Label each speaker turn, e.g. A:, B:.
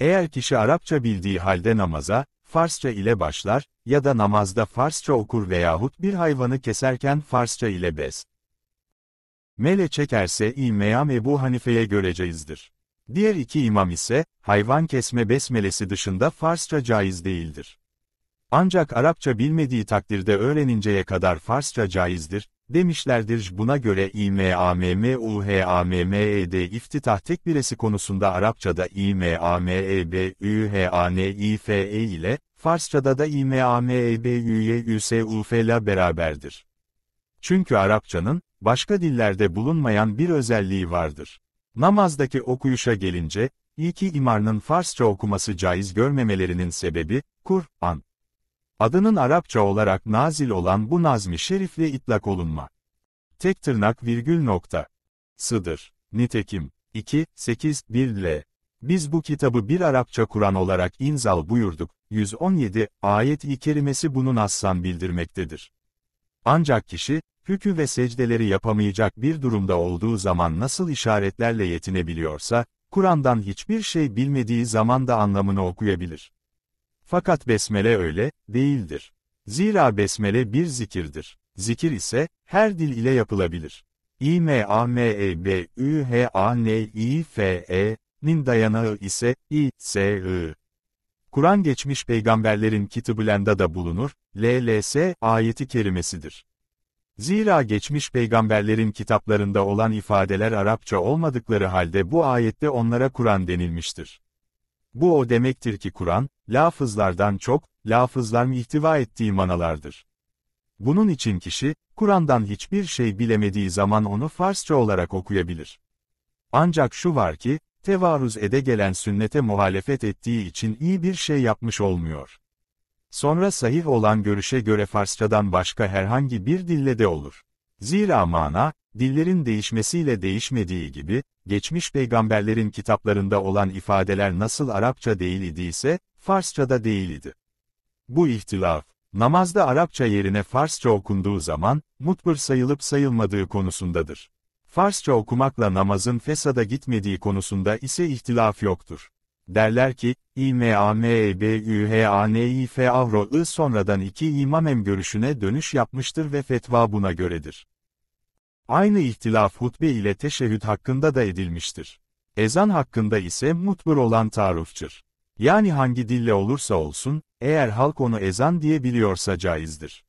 A: Eğer kişi Arapça bildiği halde namaza, Farsça ile başlar, ya da namazda Farsça okur veyahut bir hayvanı keserken Farsça ile bez. Mele çekerse İmeyam Ebu Hanife'ye göreceğizdir. Diğer iki imam ise, hayvan kesme besmelesi dışında Farsça caiz değildir. Ancak Arapça bilmediği takdirde öğreninceye kadar Farsça caizdir, demişlerdir. Buna göre İMAMMUHAMME'de iftitah tekbiresi konusunda Arapçada İMAMEBÜHANİFE e ile, Farsçada da İMAMEBÜYÜSUFE'la e beraberdir. Çünkü Arapçanın, başka dillerde bulunmayan bir özelliği vardır. Namazdaki okuyuşa gelince, iki imarının Farsça okuması caiz görmemelerinin sebebi, Kur'an, Adının Arapça olarak nazil olan bu nazmi şerifle itlak olunma. Tek tırnak virgül nokta. Sıdır. Nitekim. 2, 8, 1 L. Biz bu kitabı bir Arapça Kur'an olarak inzal buyurduk. 117, ayet-i kerimesi bunun aslan bildirmektedir. Ancak kişi, hükü ve secdeleri yapamayacak bir durumda olduğu zaman nasıl işaretlerle yetinebiliyorsa, Kur'an'dan hiçbir şey bilmediği zaman da anlamını okuyabilir. Fakat besmele öyle, değildir. Zira besmele bir zikirdir. Zikir ise, her dil ile yapılabilir. i m a m e b ü h a n i f e nin dayanağı ise, i, s, i. Kur'an geçmiş peygamberlerin kitabülenda da bulunur, LLS ayeti kerimesidir. Zira geçmiş peygamberlerin kitaplarında olan ifadeler Arapça olmadıkları halde bu ayette onlara Kur'an denilmiştir. Bu o demektir ki Kur'an, lafızlardan çok, lafızların ihtiva ettiği manalardır. Bunun için kişi, Kur'an'dan hiçbir şey bilemediği zaman onu Farsça olarak okuyabilir. Ancak şu var ki, tevarüz ede gelen sünnete muhalefet ettiği için iyi bir şey yapmış olmuyor. Sonra sahih olan görüşe göre Farsçadan başka herhangi bir dille de olur. Zira mana, dillerin değişmesiyle değişmediği gibi, geçmiş peygamberlerin kitaplarında olan ifadeler nasıl Arapça değil idiyse, Farsça da değil idi. Bu ihtilaf, namazda Arapça yerine Farsça okunduğu zaman, mutbır sayılıp sayılmadığı konusundadır. Farsça okumakla namazın fesada gitmediği konusunda ise ihtilaf yoktur. Derler ki, İ-M-A-M-E-B-Ü-H-A-N-İ-F-Avro-I sonradan iki imamem görüşüne dönüş yapmıştır ve fetva buna göredir. Aynı ihtilaf hutbe ile teşehhüd hakkında da edilmiştir. Ezan hakkında ise mutbur olan tarufçır. Yani hangi dille olursa olsun, eğer halk onu ezan diye biliyorsa caizdir.